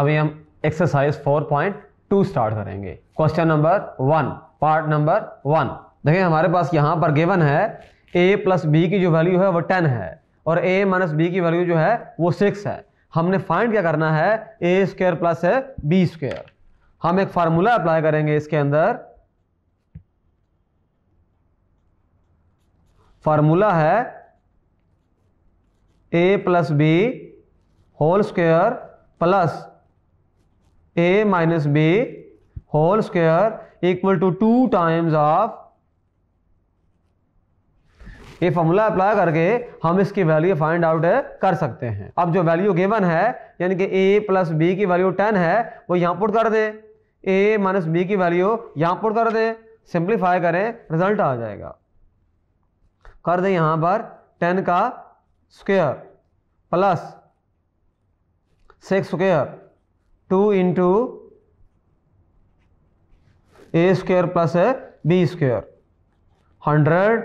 अभी हम exercise 4.2 start करेंगे question number one part number one देखिए हमारे पास यहाँ पर गिवन है ए प्लस बी की जो वैल्यू है वो टेन है और ए माइनस बी की वैल्यू जो है वो सिक्स है हमने फाइंड क्या करना है ए स्क्वेयर प्लस है बी स्क्वेयर हम एक फार्मूला अप्लाई करेंगे इसके अंदर फार्मूला है A plus B whole square plus A minus B whole square equal to two times of ये फॉर्मूला अप्लाई करके हम इसकी वैल्यू फाइंड आउट कर सकते हैं अब जो वैल्यू गिवन है यानी कि ए प्लस बी की वैल्यू टेन है वो यहां पुट कर दें ए माइनस बी की वैल्यू यहां पुट कर दें सिंप्लीफाई करें रिजल्ट आ जाएगा कर दें यहां पर टेन का square plus six square two into A square plus है B square hundred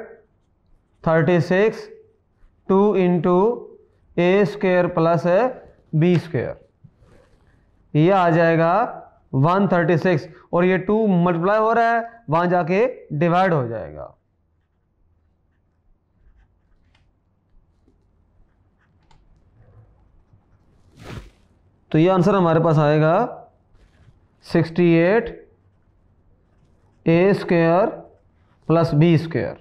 thirty six two into A square plus है बी स्क्वेयर ये आ जाएगा वन थर्टी सिक्स और ये टू मल्टीप्लाई हो रहा है वहाँ जाके डिवाइड हो जाएगा तो ये आंसर हमारे पास आएगा sixty eight A square plus B square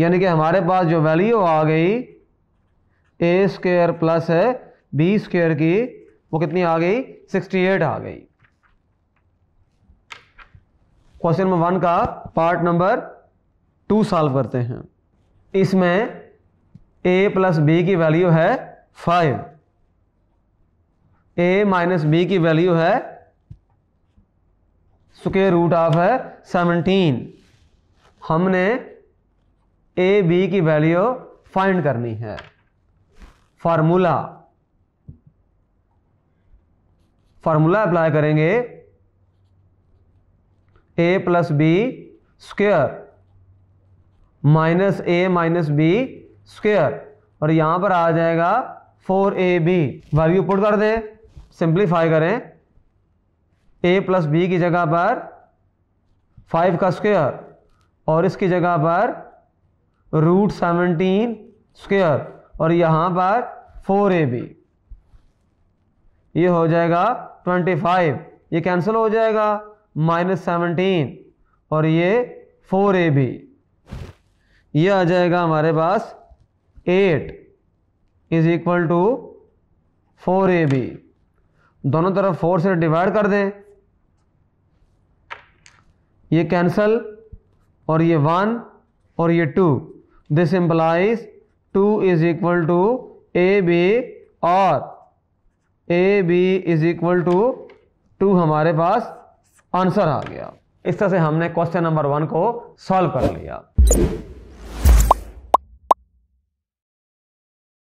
यानी कि हमारे पास जो वैल्यू आ गई ए स्क्र प्लस है बी स्क्र की वो कितनी आ गई 68 आ गई क्वेश्चन नंबर वन का पार्ट नंबर टू सॉल्व करते हैं इसमें ए प्लस बी की वैल्यू है फाइव ए माइनस बी की वैल्यू है स्क्र रूट ऑफ है सेवनटीन हमने ए बी की वैल्यू फाइंड करनी है फार्मूला फार्मूला अप्लाई करेंगे A plus B square minus A minus B square और यहां पर आ जाएगा four A B value put कर दें सिंप्लीफाई करें ए प्लस बी की जगह पर फाइव का स्क्वेयर और इसकी जगह पर रूट सेवनटीन स्क्वेयर और यहाँ पर फोर ए बी ये हो जाएगा ट्वेंटी फाइव ये कैंसिल हो जाएगा माइनस सेवनटीन और ये फोर ए बी ये आ जाएगा हमारे पास eight is equal to four A B दोनों तरफ फोर से डिवाइड कर दें ये कैंसल और ये वन और ये two this implies two is equal to A B और A B is equal to two हमारे पास आंसर आ गया इस तरह से हमने क्वेश्चन नंबर वन को सॉल्व कर लिया